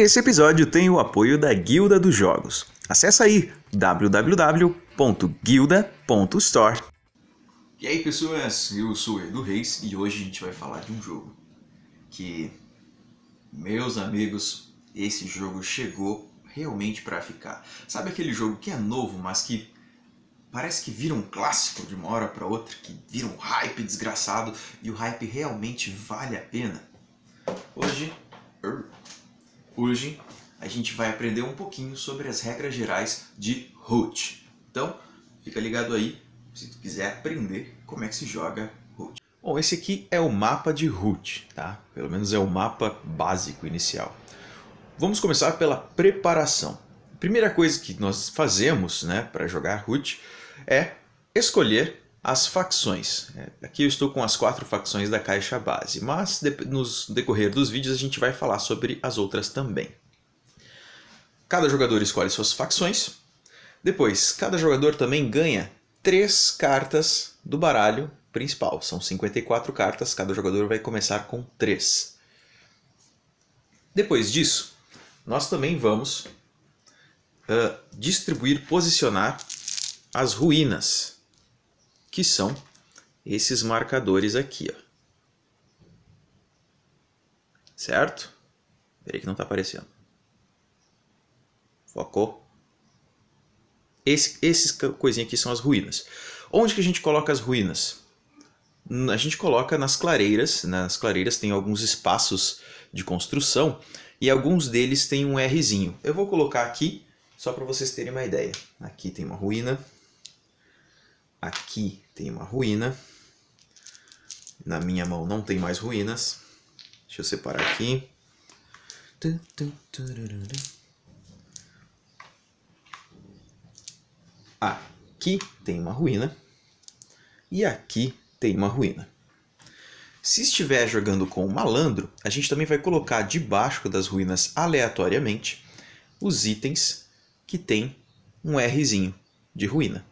Esse episódio tem o apoio da Guilda dos Jogos. Acesse aí www.guilda.store. E aí pessoas, eu sou o Edu Reis e hoje a gente vai falar de um jogo que, meus amigos, esse jogo chegou realmente para ficar. Sabe aquele jogo que é novo, mas que parece que vira um clássico de uma hora para outra, que vira um hype desgraçado e o hype realmente vale a pena? Hoje er, Hoje a gente vai aprender um pouquinho sobre as regras gerais de Root. Então, fica ligado aí se tu quiser aprender como é que se joga Root. Bom, esse aqui é o mapa de Root, tá? Pelo menos é o mapa básico inicial. Vamos começar pela preparação. A primeira coisa que nós fazemos né, para jogar Root é escolher as facções. É, aqui eu estou com as quatro facções da caixa base, mas no decorrer dos vídeos a gente vai falar sobre as outras também. Cada jogador escolhe suas facções. Depois, cada jogador também ganha três cartas do baralho principal. São 54 cartas, cada jogador vai começar com três. Depois disso, nós também vamos uh, distribuir, posicionar as ruínas que são esses marcadores aqui, ó. Certo? Peraí que não está aparecendo. Focou? Esse, esses coisinhas aqui são as ruínas. Onde que a gente coloca as ruínas? A gente coloca nas clareiras. Nas né? clareiras tem alguns espaços de construção e alguns deles têm um Rzinho. Eu vou colocar aqui só para vocês terem uma ideia. Aqui tem uma ruína. Aqui tem uma ruína. Na minha mão não tem mais ruínas. Deixa eu separar aqui. Aqui tem uma ruína. E aqui tem uma ruína. Se estiver jogando com o malandro, a gente também vai colocar debaixo das ruínas aleatoriamente os itens que tem um Rzinho de ruína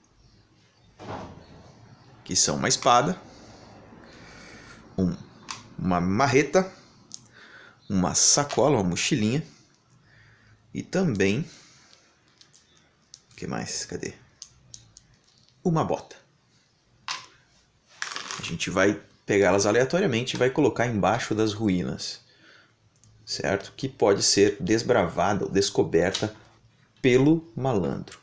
que são uma espada, um, uma marreta, uma sacola, uma mochilinha e também o que mais? Cadê? Uma bota. A gente vai pegá-las aleatoriamente e vai colocar embaixo das ruínas, certo? Que pode ser desbravada ou descoberta pelo malandro.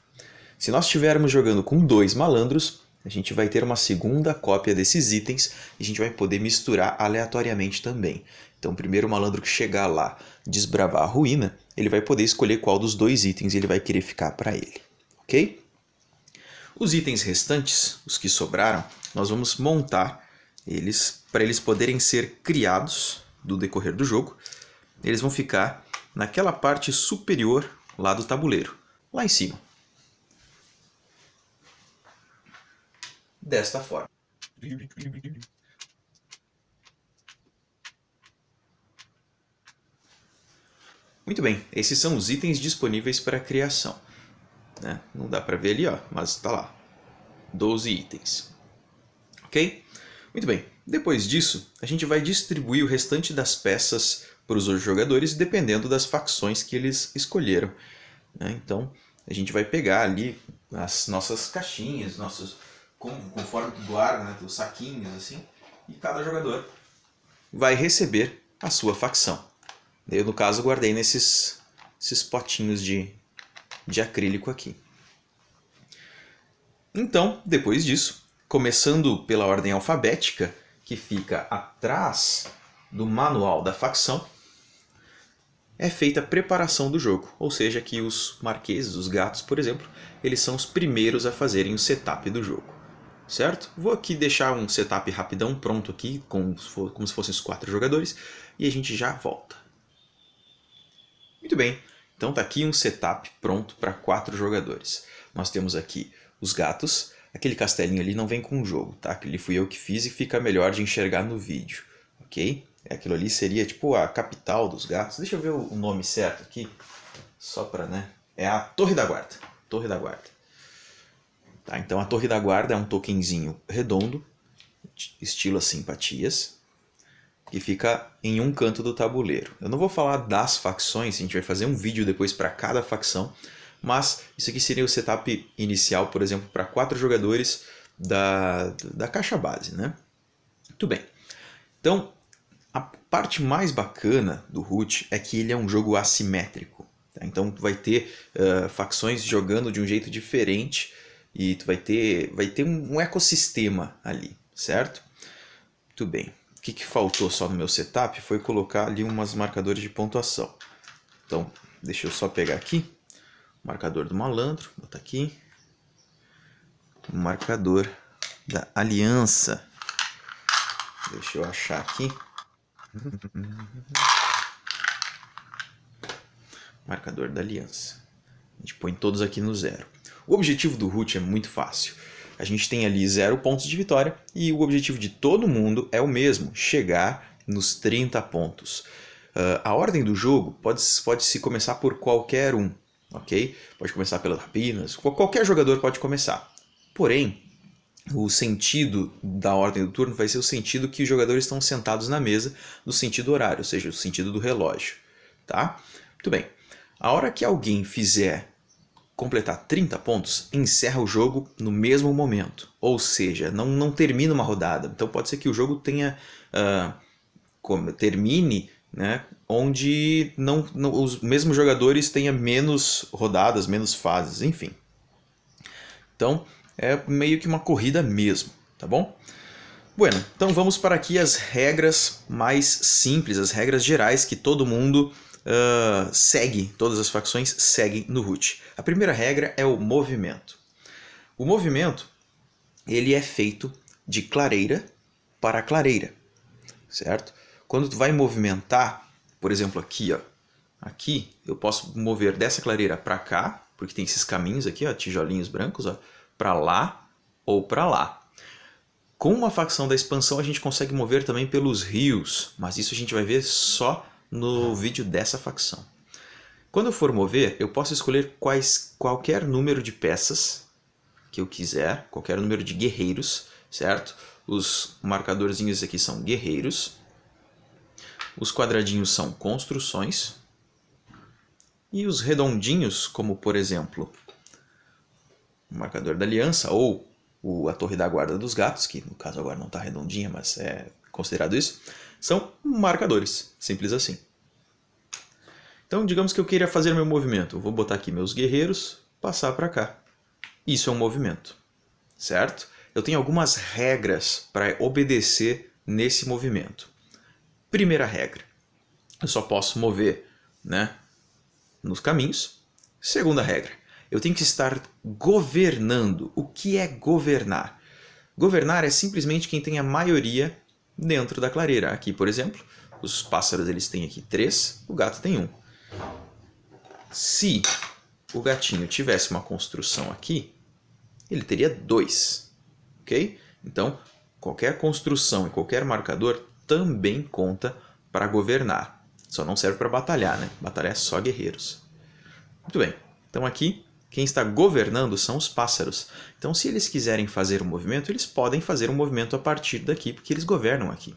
Se nós estivermos jogando com dois malandros, a gente vai ter uma segunda cópia desses itens e a gente vai poder misturar aleatoriamente também. Então, primeiro o malandro que chegar lá, desbravar a ruína, ele vai poder escolher qual dos dois itens ele vai querer ficar para ele, ok? Os itens restantes, os que sobraram, nós vamos montar eles para eles poderem ser criados do decorrer do jogo. Eles vão ficar naquela parte superior lá do tabuleiro, lá em cima. desta forma. Muito bem, esses são os itens disponíveis para criação. Né? Não dá para ver ali, ó, mas está lá. 12 itens. Ok? Muito bem, depois disso, a gente vai distribuir o restante das peças para os jogadores dependendo das facções que eles escolheram. Né? Então, a gente vai pegar ali as nossas caixinhas, nossos conforme tu guarda, né, teus saquinhos, assim, e cada jogador vai receber a sua facção. Eu, no caso, guardei nesses esses potinhos de, de acrílico aqui. Então, depois disso, começando pela ordem alfabética, que fica atrás do manual da facção, é feita a preparação do jogo, ou seja, que os marqueses, os gatos, por exemplo, eles são os primeiros a fazerem o setup do jogo certo? Vou aqui deixar um setup rapidão pronto aqui, como se fossem os quatro jogadores, e a gente já volta. Muito bem, então tá aqui um setup pronto para quatro jogadores. Nós temos aqui os gatos, aquele castelinho ali não vem com o jogo, tá? Aquele fui eu que fiz e fica melhor de enxergar no vídeo, ok? Aquilo ali seria tipo a capital dos gatos, deixa eu ver o nome certo aqui, só para, né? É a Torre da Guarda, Torre da Guarda. Tá? Então a torre da guarda é um tokenzinho redondo, estilo as simpatias, que fica em um canto do tabuleiro. Eu não vou falar das facções, a gente vai fazer um vídeo depois para cada facção, mas isso aqui seria o setup inicial, por exemplo, para quatro jogadores da, da caixa base. Né? Muito bem. Então, a parte mais bacana do Root é que ele é um jogo assimétrico. Tá? Então, vai ter uh, facções jogando de um jeito diferente e tu vai ter, vai ter um, ecossistema ali, certo? Muito bem. O que, que faltou só no meu setup foi colocar ali umas marcadores de pontuação. Então, deixa eu só pegar aqui, marcador do malandro, botar aqui, o marcador da aliança. Deixa eu achar aqui. Marcador da aliança. A gente põe todos aqui no zero. O objetivo do Root é muito fácil. A gente tem ali zero pontos de vitória e o objetivo de todo mundo é o mesmo: chegar nos 30 pontos. Uh, a ordem do jogo pode, pode se começar por qualquer um, ok? Pode começar pelas rapinas, qualquer jogador pode começar. Porém, o sentido da ordem do turno vai ser o sentido que os jogadores estão sentados na mesa, no sentido horário, ou seja, o sentido do relógio, tá? Muito bem. A hora que alguém fizer completar 30 pontos, encerra o jogo no mesmo momento. Ou seja, não, não termina uma rodada. Então pode ser que o jogo tenha. Uh, termine né, onde não, não, os mesmos jogadores tenham menos rodadas, menos fases, enfim. Então é meio que uma corrida mesmo, tá bom? Bueno, então vamos para aqui as regras mais simples, as regras gerais que todo mundo uh, segue, todas as facções seguem no root. A primeira regra é o movimento. O movimento ele é feito de clareira para clareira, certo? Quando tu vai movimentar, por exemplo, aqui, ó, aqui eu posso mover dessa clareira para cá, porque tem esses caminhos aqui, ó, tijolinhos brancos, ó, para lá ou para lá. Com uma facção da expansão, a gente consegue mover também pelos rios, mas isso a gente vai ver só no vídeo dessa facção. Quando eu for mover, eu posso escolher quais, qualquer número de peças que eu quiser, qualquer número de guerreiros, certo? Os marcadorzinhos aqui são guerreiros, os quadradinhos são construções, e os redondinhos, como por exemplo o marcador da aliança ou a torre da guarda dos gatos, que no caso agora não está redondinha, mas é considerado isso, são marcadores, simples assim. Então, digamos que eu queira fazer meu movimento. Eu vou botar aqui meus guerreiros, passar para cá. Isso é um movimento, certo? Eu tenho algumas regras para obedecer nesse movimento. Primeira regra: eu só posso mover, né, nos caminhos. Segunda regra: eu tenho que estar governando. O que é governar? Governar é simplesmente quem tem a maioria dentro da clareira. Aqui, por exemplo, os pássaros eles têm aqui três, o gato tem um. Se o gatinho tivesse uma construção aqui, ele teria dois, ok? Então, qualquer construção e qualquer marcador também conta para governar. Só não serve para batalhar, né? Batalhar é só guerreiros. Muito bem. Então aqui quem está governando são os pássaros. Então, se eles quiserem fazer um movimento, eles podem fazer um movimento a partir daqui, porque eles governam aqui.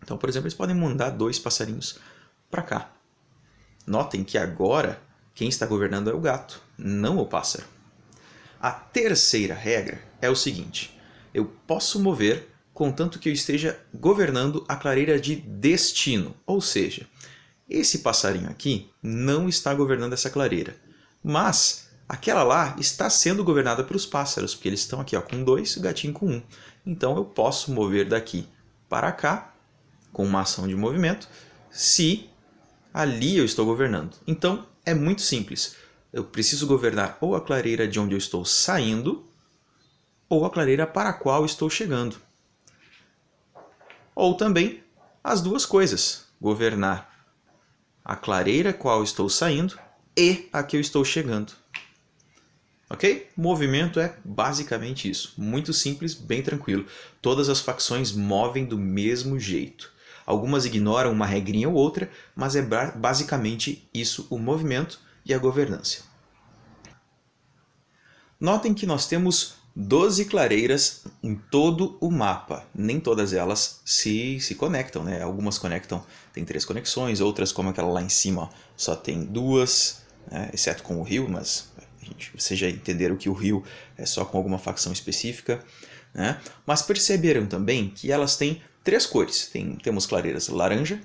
Então, por exemplo, eles podem mandar dois passarinhos para cá. Notem que agora quem está governando é o gato, não o pássaro. A terceira regra é o seguinte: eu posso mover contanto que eu esteja governando a clareira de destino, ou seja, esse passarinho aqui não está governando essa clareira, mas Aquela lá está sendo governada pelos pássaros, porque eles estão aqui ó, com e o gatinho com Um. Então eu posso mover daqui para cá, com uma ação de movimento, se ali eu estou governando. Então é muito simples. Eu preciso governar ou a clareira de onde eu estou saindo, ou a clareira para a qual estou chegando. Ou também as duas coisas: governar a clareira qual estou saindo e a que eu estou chegando. Ok? Movimento é basicamente isso. Muito simples, bem tranquilo. Todas as facções movem do mesmo jeito. Algumas ignoram uma regrinha ou outra, mas é basicamente isso o movimento e a governança. Notem que nós temos 12 clareiras em todo o mapa. Nem todas elas se, se conectam, né? Algumas conectam, tem três conexões, outras, como aquela lá em cima, ó, só tem duas, né? exceto com o rio, mas vocês já entenderam que o rio é só com alguma facção específica, né? mas perceberam também que elas têm três cores. Tem, temos clareiras laranja,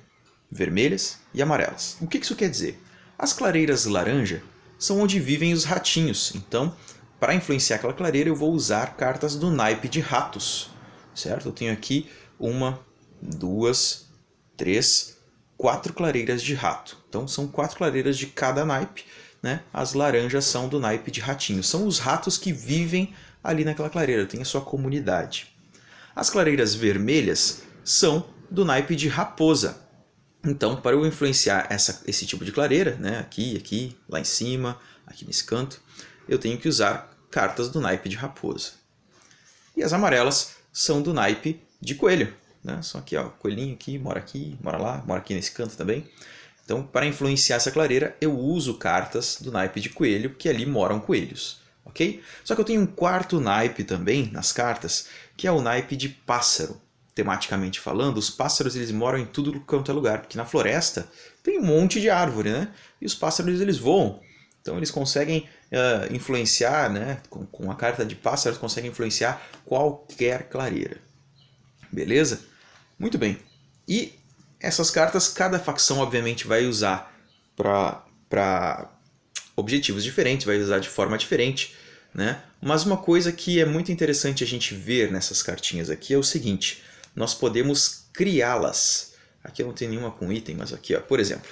vermelhas e amarelas. O que isso quer dizer? As clareiras laranja são onde vivem os ratinhos, então para influenciar aquela clareira eu vou usar cartas do naipe de ratos, certo? Eu tenho aqui uma, duas, três, quatro clareiras de rato. Então são quatro clareiras de cada naipe né, as laranjas são do naipe de ratinhos. São os ratos que vivem ali naquela clareira, tem a sua comunidade. As clareiras vermelhas são do naipe de raposa. Então, para eu influenciar essa, esse tipo de clareira, né, aqui, aqui, lá em cima, aqui nesse canto, eu tenho que usar cartas do naipe de raposa. E as amarelas são do naipe de coelho. Né? São aqui, ó, coelhinho aqui, mora aqui, mora lá, mora aqui nesse canto também. Então, para influenciar essa clareira, eu uso cartas do naipe de coelho, que ali moram coelhos, ok? Só que eu tenho um quarto naipe também nas cartas, que é o naipe de pássaro. Tematicamente falando, os pássaros eles moram em tudo quanto é lugar, porque na floresta tem um monte de árvore, né? E os pássaros eles voam. Então eles conseguem uh, influenciar, né? Com, com a carta de pássaros conseguem influenciar qualquer clareira. Beleza? Muito bem. E essas cartas cada facção obviamente vai usar para objetivos diferentes, vai usar de forma diferente, né? Mas uma coisa que é muito interessante a gente ver nessas cartinhas aqui é o seguinte, nós podemos criá-las. Aqui eu não tenho nenhuma com item, mas aqui, ó, por exemplo,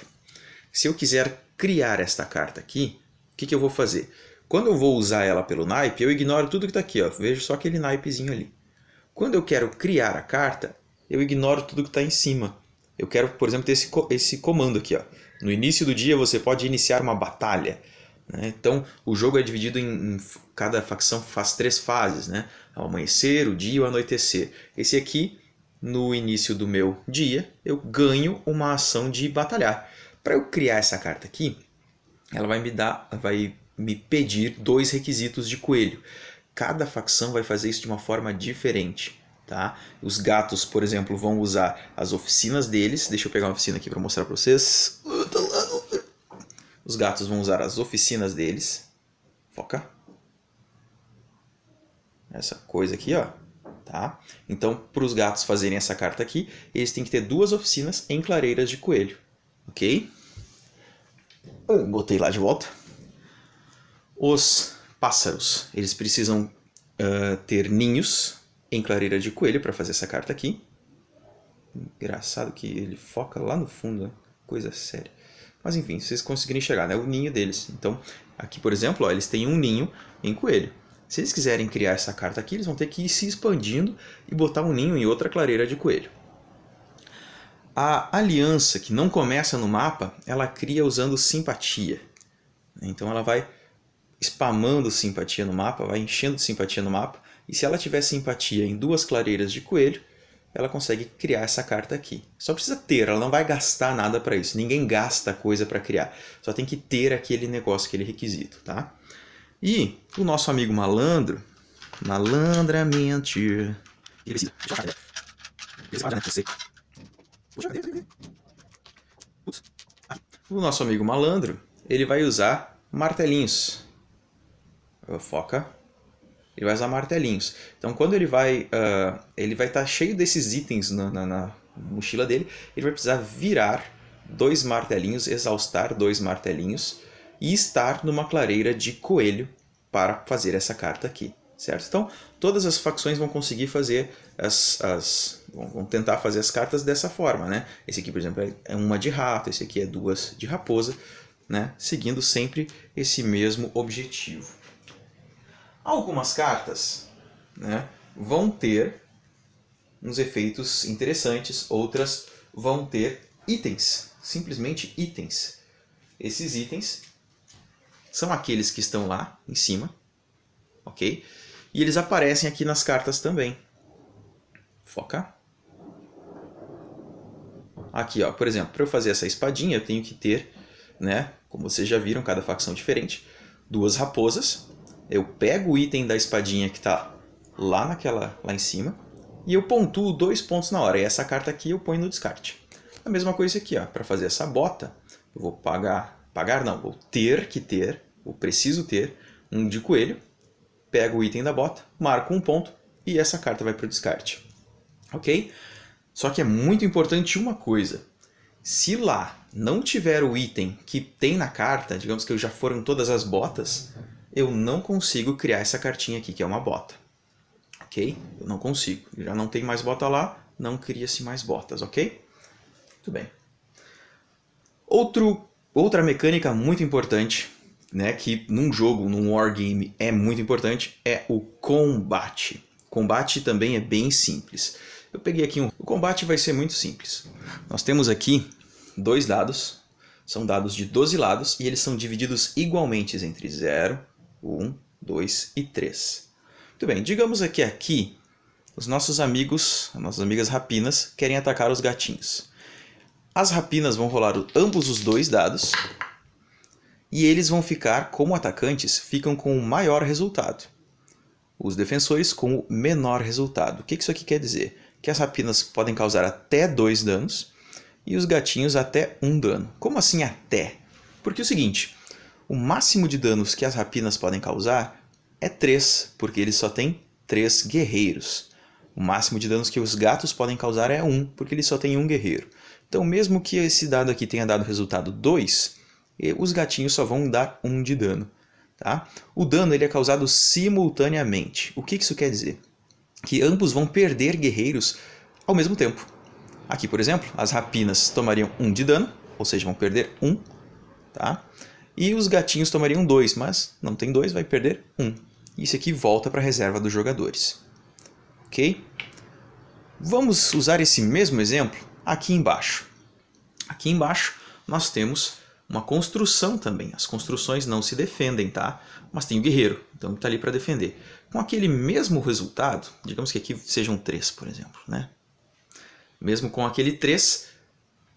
se eu quiser criar esta carta aqui, o que, que eu vou fazer? Quando eu vou usar ela pelo naipe, eu ignoro tudo que está aqui, ó. vejo só aquele naipezinho ali. Quando eu quero criar a carta, eu ignoro tudo que está em cima. Eu quero, por exemplo, ter esse, esse comando aqui. Ó. No início do dia você pode iniciar uma batalha. Né? Então o jogo é dividido em, em, cada facção faz três fases, né? O amanhecer, o dia e o anoitecer. Esse aqui no início do meu dia eu ganho uma ação de batalhar. Para eu criar essa carta aqui, ela vai me dar, vai me pedir dois requisitos de coelho. Cada facção vai fazer isso de uma forma diferente. Tá? Os gatos, por exemplo, vão usar as oficinas deles. Deixa eu pegar uma oficina aqui para mostrar para vocês. Uh, tá os gatos vão usar as oficinas deles. Foca. Essa coisa aqui, ó. Tá? Então, para os gatos fazerem essa carta aqui, eles têm que ter duas oficinas em clareiras de coelho. Ok? Hum, botei lá de volta. Os pássaros, eles precisam uh, ter ninhos em clareira de coelho para fazer essa carta aqui. Engraçado que ele foca lá no fundo, né? coisa séria. Mas enfim, vocês conseguirem chegar, né? O ninho deles. Então, aqui, por exemplo, ó, eles têm um ninho em coelho. Se eles quiserem criar essa carta aqui, eles vão ter que ir se expandindo e botar um ninho em outra clareira de coelho. A aliança que não começa no mapa, ela cria usando simpatia. Então ela vai spamando simpatia no mapa, vai enchendo simpatia no mapa, e se ela tiver simpatia em duas clareiras de coelho, ela consegue criar essa carta aqui. Só precisa ter, ela não vai gastar nada para isso. Ninguém gasta coisa para criar. Só tem que ter aquele negócio, aquele requisito, tá? E o nosso amigo malandro, malandramente, O nosso amigo malandro, ele vai usar martelinhos. Foca ele vai usar martelinhos. Então quando ele vai, uh, ele vai estar tá cheio desses itens na, na, na mochila dele, ele vai precisar virar dois martelinhos, exaustar dois martelinhos e estar numa clareira de coelho para fazer essa carta aqui, certo? Então, todas as facções vão conseguir fazer as, as vão tentar fazer as cartas dessa forma, né? Esse aqui, por exemplo, é, é uma de rato, esse aqui é duas de raposa, né? Seguindo sempre esse mesmo objetivo. Algumas cartas né, vão ter uns efeitos interessantes, outras vão ter itens, simplesmente itens. Esses itens são aqueles que estão lá em cima, ok? E eles aparecem aqui nas cartas também. Foca. Aqui, ó, por exemplo, para eu fazer essa espadinha, eu tenho que ter, né, como vocês já viram, cada facção diferente, duas raposas eu pego o item da espadinha que está lá naquela lá em cima e eu pontuo dois pontos na hora. E essa carta aqui eu ponho no descarte. A mesma coisa aqui, ó, para fazer essa bota, eu vou pagar, pagar não, vou ter que ter, Vou preciso ter um de coelho, pego o item da bota, marco um ponto e essa carta vai para o descarte. OK? Só que é muito importante uma coisa. Se lá não tiver o item que tem na carta, digamos que já foram todas as botas, eu não consigo criar essa cartinha aqui, que é uma bota. Ok? Eu não consigo. Já não tem mais bota lá, não cria-se mais botas, ok? Muito bem. Outro, outra mecânica muito importante, né, que num jogo, num wargame, é muito importante, é o combate. combate também é bem simples. Eu peguei aqui um... O combate vai ser muito simples. Nós temos aqui dois dados, são dados de 12 lados e eles são divididos igualmente entre 0 1, 2 e 3. Muito bem, digamos aqui aqui, os nossos amigos, as nossas amigas rapinas, querem atacar os gatinhos. As rapinas vão rolar ambos os dois dados e eles vão ficar, como atacantes, ficam com o maior resultado. Os defensores com o menor resultado. O que isso aqui quer dizer? Que as rapinas podem causar até dois danos e os gatinhos até um dano. Como assim até? Porque é o seguinte, o máximo de danos que as rapinas podem causar é 3, porque eles só têm 3 guerreiros. O máximo de danos que os gatos podem causar é 1, porque eles só têm 1 guerreiro. Então, mesmo que esse dado aqui tenha dado resultado 2, eh, os gatinhos só vão dar 1 de dano. Tá? O dano ele é causado simultaneamente. O que isso quer dizer? Que ambos vão perder guerreiros ao mesmo tempo. Aqui, por exemplo, as rapinas tomariam 1 de dano, ou seja, vão perder 1. Tá? E os gatinhos tomariam dois, mas não tem dois, vai perder um. Isso aqui volta para a reserva dos jogadores. Ok? Vamos usar esse mesmo exemplo aqui embaixo. Aqui embaixo nós temos uma construção também. As construções não se defendem, tá? Mas tem o guerreiro, então ele está ali para defender. Com aquele mesmo resultado, digamos que aqui sejam três, por exemplo, né? Mesmo com aquele 3,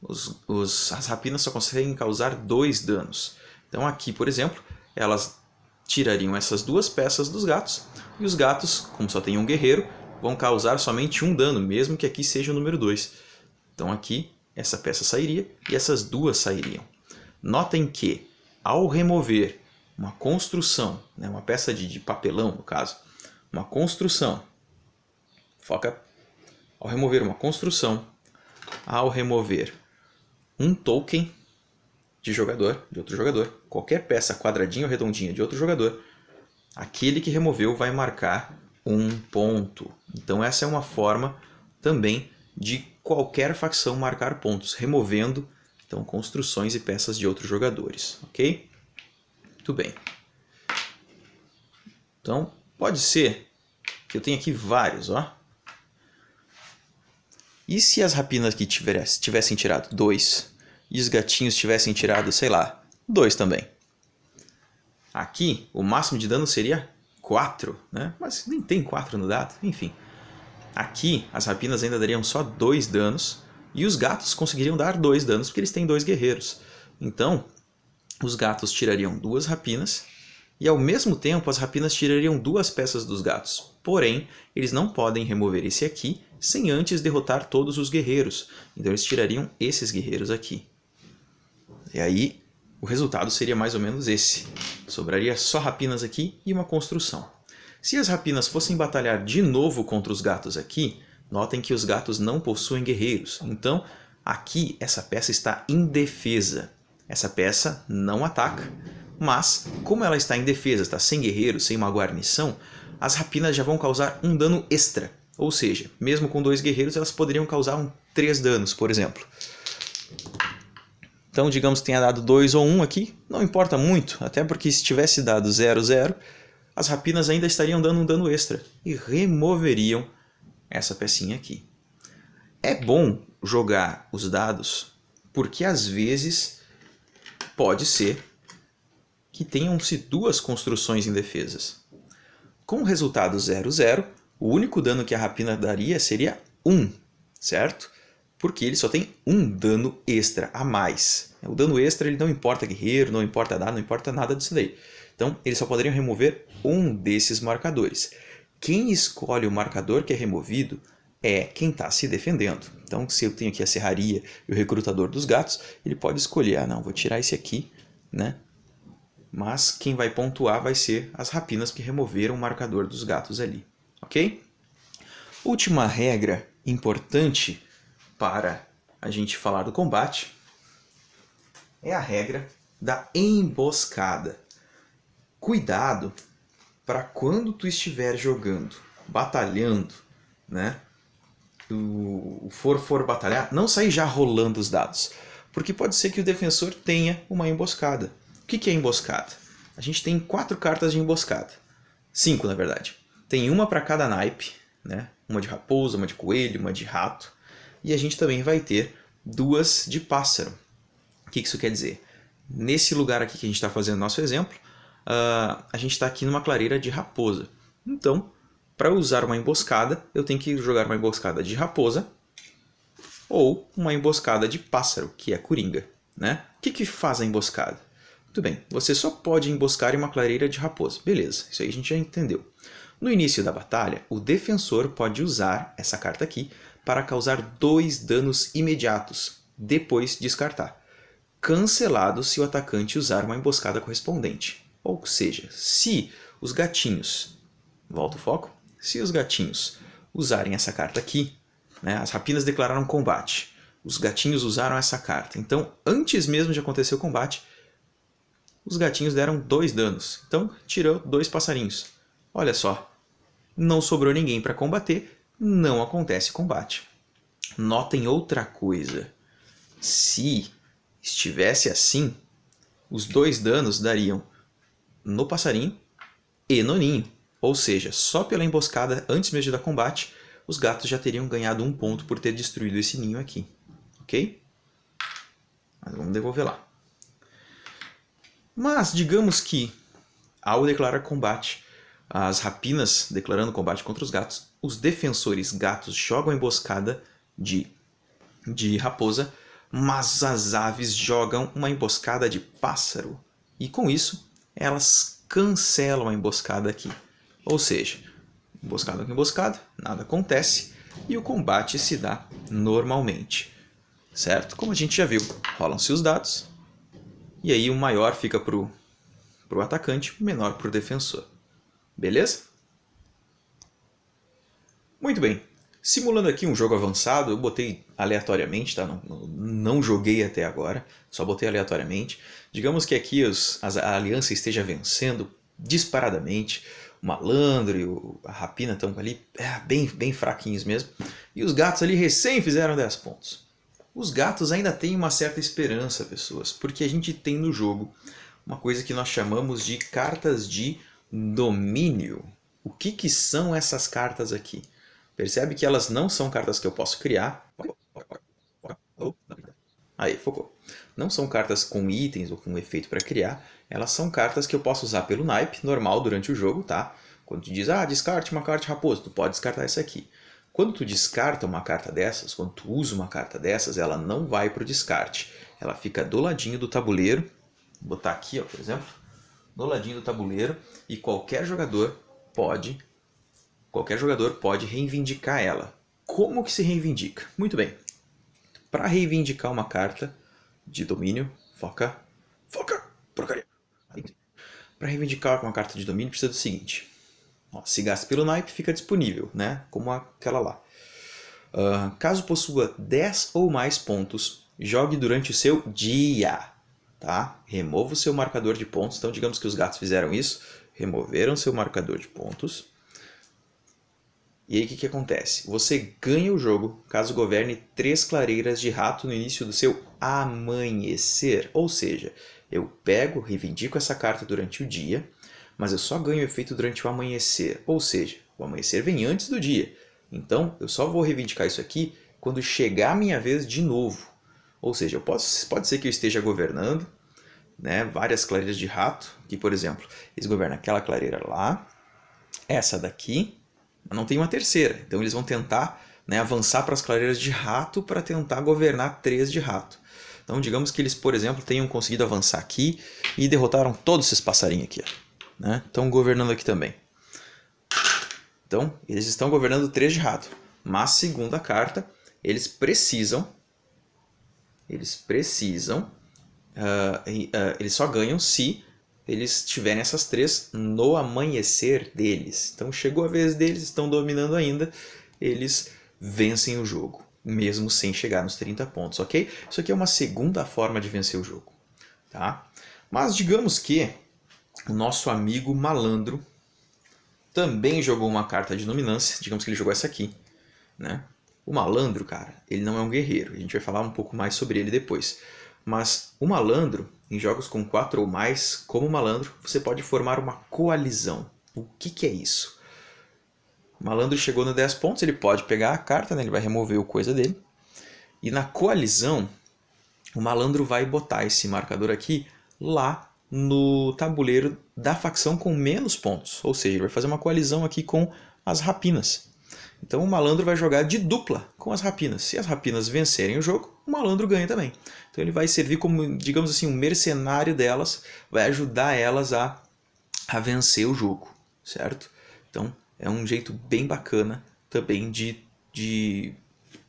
os, os, as rapinas só conseguem causar dois danos. Então aqui, por exemplo, elas tirariam essas duas peças dos gatos e os gatos, como só tem um guerreiro, vão causar somente um dano, mesmo que aqui seja o número 2. Então aqui essa peça sairia e essas duas sairiam. Notem que ao remover uma construção, né, uma peça de, de papelão no caso, uma construção, foca, ao remover uma construção, ao remover um token, de jogador, de outro jogador. Qualquer peça quadradinha ou redondinha de outro jogador, aquele que removeu vai marcar um ponto. Então essa é uma forma também de qualquer facção marcar pontos, removendo então construções e peças de outros jogadores, ok? Muito bem. Então pode ser que eu tenha aqui vários, ó. E se as rapinas que tivessem tirado dois e os gatinhos tivessem tirado, sei lá, dois também. Aqui, o máximo de dano seria 4, né? Mas nem tem 4 no dado, enfim. Aqui, as rapinas ainda dariam só 2 danos, e os gatos conseguiriam dar 2 danos, porque eles têm dois guerreiros. Então, os gatos tirariam duas rapinas, e ao mesmo tempo as rapinas tirariam duas peças dos gatos. Porém, eles não podem remover esse aqui sem antes derrotar todos os guerreiros. Então eles tirariam esses guerreiros aqui. E aí o resultado seria mais ou menos esse. Sobraria só rapinas aqui e uma construção. Se as rapinas fossem batalhar de novo contra os gatos aqui, notem que os gatos não possuem guerreiros. Então, aqui essa peça está indefesa. Essa peça não ataca. Mas, como ela está indefesa, está sem guerreiros, sem uma guarnição, as rapinas já vão causar um dano extra. Ou seja, mesmo com dois guerreiros, elas poderiam causar um três danos, por exemplo. Então, digamos que tenha dado 2 ou 1 um aqui, não importa muito, até porque se tivesse dado 0, 0, as rapinas ainda estariam dando um dano extra e removeriam essa pecinha aqui. É bom jogar os dados porque às vezes pode ser que tenham-se duas construções indefesas. Com o resultado 0, 0, o único dano que a rapina daria seria 1, um, certo? porque ele só tem um dano extra a mais. O dano extra ele não importa guerreiro, não importa nada, não importa nada disso daí. Então eles só poderiam remover um desses marcadores. Quem escolhe o marcador que é removido é quem está se defendendo. Então, se eu tenho aqui a serraria e o recrutador dos gatos, ele pode escolher, ah não, vou tirar esse aqui, né? Mas quem vai pontuar vai ser as rapinas que removeram o marcador dos gatos ali, ok? Última regra importante para a gente falar do combate é a regra da emboscada. Cuidado para quando tu estiver jogando, batalhando, né? O for for batalhar, não sair já rolando os dados, porque pode ser que o defensor tenha uma emboscada. O que, que é emboscada? A gente tem quatro cartas de emboscada, cinco na verdade. Tem uma para cada naipe, né? Uma de raposa, uma de coelho, uma de rato e a gente também vai ter duas de pássaro. O que isso quer dizer? Nesse lugar aqui que a gente está fazendo nosso exemplo, ah, a gente está aqui numa clareira de raposa. Então, para usar uma emboscada, eu tenho que jogar uma emboscada de raposa ou uma emboscada de pássaro, que é a coringa. Né? O que, que faz a emboscada? Muito bem, você só pode emboscar em uma clareira de raposa. Beleza, isso aí a gente já entendeu. No início da batalha, o defensor pode usar essa carta aqui para causar dois danos imediatos, depois descartar. Cancelado se o atacante usar uma emboscada correspondente. Ou seja, se os gatinhos, volta o foco, se os gatinhos usarem essa carta aqui, né, as rapinas declararam combate, os gatinhos usaram essa carta. Então, antes mesmo de acontecer o combate, os gatinhos deram dois danos. Então, tirou dois passarinhos. Olha só, não sobrou ninguém para combater, não acontece combate. Notem outra coisa. Se estivesse assim, os dois danos dariam no passarinho e no ninho. Ou seja, só pela emboscada antes mesmo de dar combate, os gatos já teriam ganhado um ponto por ter destruído esse ninho aqui. Ok? Mas vamos devolver lá. Mas digamos que, ao declarar combate, as rapinas declarando combate contra os gatos, os defensores gatos jogam emboscada de, de raposa, mas as aves jogam uma emboscada de pássaro. E com isso, elas cancelam a emboscada aqui. Ou seja, emboscada com emboscada, nada acontece e o combate se dá normalmente. Certo? Como a gente já viu, rolam-se os dados e aí o maior fica para o atacante, o menor para o defensor. Beleza? Muito bem. Simulando aqui um jogo avançado, eu botei aleatoriamente, tá? Não, não joguei até agora, só botei aleatoriamente. Digamos que aqui os, as, a aliança esteja vencendo disparadamente. O malandro e o, a rapina estão ali é, bem, bem fraquinhos mesmo. E os gatos ali recém fizeram 10 pontos. Os gatos ainda têm uma certa esperança, pessoas, porque a gente tem no jogo uma coisa que nós chamamos de cartas de domínio. O que, que são essas cartas aqui? Percebe que elas não são cartas que eu posso criar. Aí, focou. Não são cartas com itens ou com efeito para criar. Elas são cartas que eu posso usar pelo naipe, normal, durante o jogo, tá? Quando tu diz, ah, descarte uma carta de raposa, tu pode descartar essa aqui. Quando tu descarta uma carta dessas, quando tu usa uma carta dessas, ela não vai para o descarte. Ela fica do ladinho do tabuleiro. Vou botar aqui, ó, por exemplo no ladinho do tabuleiro e qualquer jogador pode qualquer jogador pode reivindicar ela. Como que se reivindica? Muito bem. Para reivindicar uma carta de domínio, foca, foca, porcaria. Para reivindicar uma carta de domínio precisa do seguinte: Ó, se gasta pelo naipe fica disponível, né? Como aquela lá. Uh, caso possua 10 ou mais pontos, jogue durante o seu dia tá? Remova o seu marcador de pontos. Então, digamos que os gatos fizeram isso, removeram seu marcador de pontos. E aí o que, que acontece? Você ganha o jogo caso governe três clareiras de rato no início do seu amanhecer. Ou seja, eu pego, reivindico essa carta durante o dia, mas eu só ganho efeito durante o amanhecer. Ou seja, o amanhecer vem antes do dia. Então eu só vou reivindicar isso aqui quando chegar a minha vez de novo. Ou seja, eu posso, pode ser que eu esteja governando né, várias clareiras de rato, que, por exemplo, eles governam aquela clareira lá, essa daqui, mas não tem uma terceira. Então eles vão tentar né, avançar para as clareiras de rato para tentar governar três de rato. Então, digamos que eles, por exemplo, tenham conseguido avançar aqui e derrotaram todos esses passarinhos aqui. Né? Estão governando aqui também. Então, eles estão governando três de rato. Mas, segundo a carta, eles precisam eles precisam, uh, uh, eles só ganham se eles tiverem essas três no amanhecer deles. Então chegou a vez deles, estão dominando ainda, eles vencem o jogo, mesmo sem chegar nos 30 pontos, ok? Isso aqui é uma segunda forma de vencer o jogo, tá? Mas digamos que o nosso amigo malandro também jogou uma carta de dominância, digamos que ele jogou essa aqui, né? O malandro, cara, ele não é um guerreiro. A gente vai falar um pouco mais sobre ele depois. Mas o malandro, em jogos com quatro ou mais, como malandro, você pode formar uma coalizão. O que, que é isso? O malandro chegou no 10 pontos, ele pode pegar a carta, né? ele vai remover o coisa dele. E na coalizão, o malandro vai botar esse marcador aqui lá no tabuleiro da facção com menos pontos. Ou seja, ele vai fazer uma coalizão aqui com as rapinas. Então o malandro vai jogar de dupla com as rapinas. Se as rapinas vencerem o jogo, o malandro ganha também. Então ele vai servir como, digamos assim, um mercenário delas, vai ajudar elas a, a vencer o jogo, certo? Então é um jeito bem bacana também de, de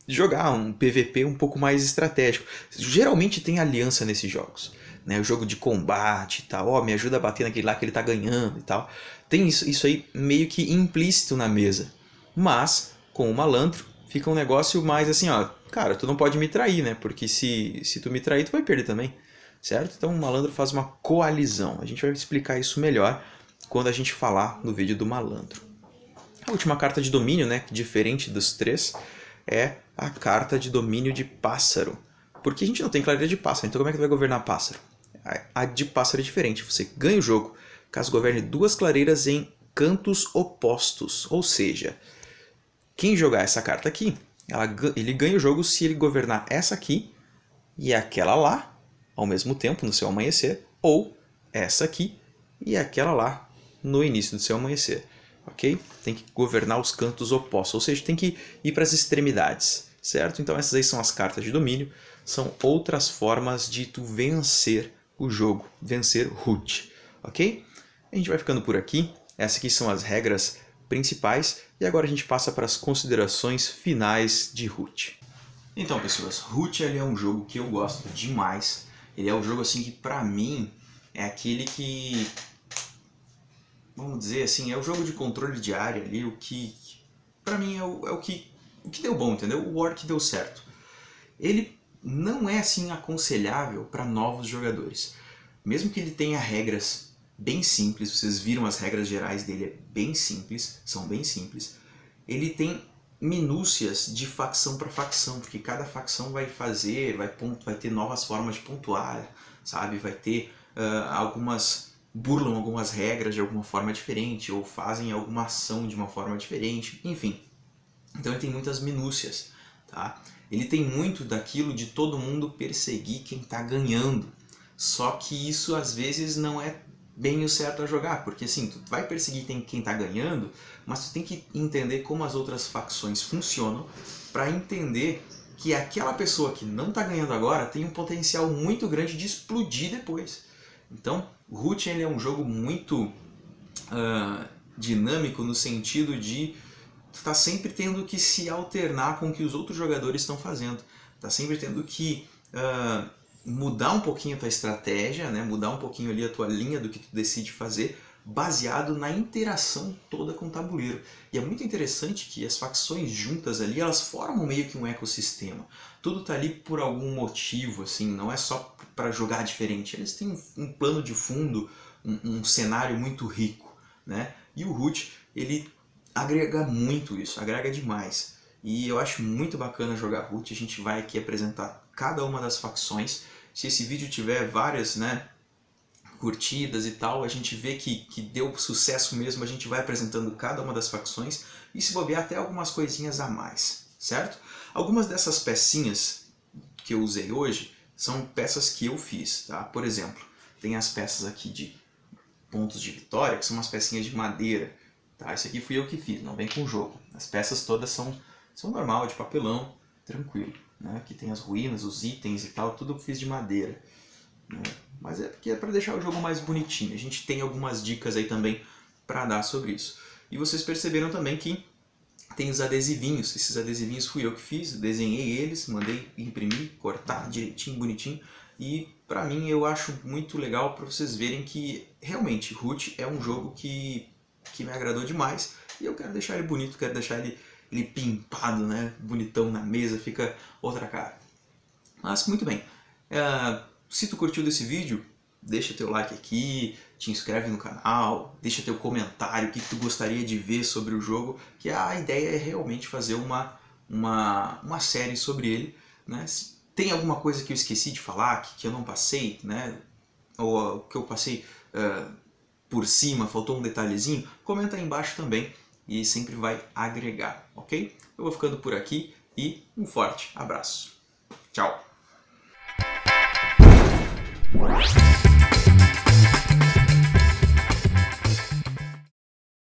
jogar um PVP um pouco mais estratégico. Geralmente tem aliança nesses jogos. Né, o jogo de combate e tal, ó, oh, me ajuda a bater naquele lá que ele tá ganhando e tal. Tem isso, isso aí meio que implícito na mesa, mas, com o malandro, fica um negócio mais assim, ó. Cara, tu não pode me trair, né? Porque se, se tu me trair, tu vai perder também. Certo? Então o malandro faz uma coalizão. A gente vai explicar isso melhor quando a gente falar no vídeo do malandro. A última carta de domínio, né? Diferente dos três, é a carta de domínio de pássaro. Porque a gente não tem clareza de pássaro, então como é que tu vai governar pássaro? A de pássaro é diferente, você ganha o jogo caso governe duas clareiras em cantos opostos, ou seja, quem jogar essa carta aqui, ela, ele ganha o jogo se ele governar essa aqui e aquela lá ao mesmo tempo no seu amanhecer, ou essa aqui e aquela lá no início do seu amanhecer. Ok? Tem que governar os cantos opostos, ou seja, tem que ir para as extremidades, certo? Então essas aí são as cartas de domínio, são outras formas de tu vencer o jogo, vencer root, ok? A gente vai ficando por aqui. Essas aqui são as regras principais e agora a gente passa para as considerações finais de Root. Então, pessoas, Root é um jogo que eu gosto demais. Ele é um jogo assim que para mim é aquele que vamos dizer assim, é o jogo de controle de área ali, o que para mim é o, é o que o que deu bom, entendeu? O War que deu certo. Ele não é assim aconselhável para novos jogadores. Mesmo que ele tenha regras bem simples, vocês viram as regras gerais dele, é bem simples, são bem simples. Ele tem minúcias de facção para facção, porque cada facção vai fazer, vai, vai ter novas formas de pontuar, sabe? Vai ter uh, algumas burlam algumas regras de alguma forma diferente ou fazem alguma ação de uma forma diferente, enfim. Então ele tem muitas minúcias, tá? Ele tem muito daquilo de todo mundo perseguir quem está ganhando. Só que isso às vezes não é bem o certo a jogar, porque assim, tu vai perseguir quem tá ganhando, mas tu tem que entender como as outras facções funcionam para entender que aquela pessoa que não tá ganhando agora tem um potencial muito grande de explodir depois. Então, Root ele é um jogo muito uh, dinâmico no sentido de tu tá sempre tendo que se alternar com o que os outros jogadores estão fazendo, tá sempre tendo que uh, mudar um pouquinho a tua estratégia, né? mudar um pouquinho ali a tua linha do que tu decide fazer, baseado na interação toda com o tabuleiro. E é muito interessante que as facções juntas ali, elas formam meio que um ecossistema. Tudo tá ali por algum motivo, assim, não é só para jogar diferente. Eles têm um, plano de fundo, um, um cenário muito rico, né? E o Root, ele agrega muito isso, agrega demais. E eu acho muito bacana jogar Root, a gente vai aqui apresentar cada uma das facções. Se esse vídeo tiver várias, né, curtidas e tal, a gente vê que, que deu sucesso mesmo, a gente vai apresentando cada uma das facções e se bobear até algumas coisinhas a mais, certo? Algumas dessas pecinhas que eu usei hoje são peças que eu fiz, tá? Por exemplo, tem as peças aqui de pontos de vitória, que são umas pecinhas de madeira, tá? Isso aqui fui eu que fiz, não vem com jogo. As peças todas são, são normal, de papelão, tranquilo né? que tem as ruínas, os itens e tal, tudo que fiz de madeira. Né? Mas é porque é para deixar o jogo mais bonitinho. A gente tem algumas dicas aí também para dar sobre isso. E vocês perceberam também que tem os adesivinhos. Esses adesivinhos fui eu que fiz, desenhei eles, mandei imprimir, cortar direitinho, bonitinho. E para mim eu acho muito legal para vocês verem que realmente Root é um jogo que, que me agradou demais. E eu quero deixar ele bonito, quero deixar ele ele pimpado, né? Bonitão na mesa, fica outra cara. Mas muito bem. É, se tu curtiu desse vídeo, deixa teu like aqui, te inscreve no canal, deixa teu comentário, o que tu gostaria de ver sobre o jogo, que a ideia é realmente fazer uma, uma, uma série sobre ele. Né? Se tem alguma coisa que eu esqueci de falar, que, que eu não passei, né? ou ah, que eu passei uh, por cima, faltou um detalhezinho, comenta aí embaixo também e sempre vai agregar, ok? Eu vou ficando por aqui e um forte abraço. Tchau!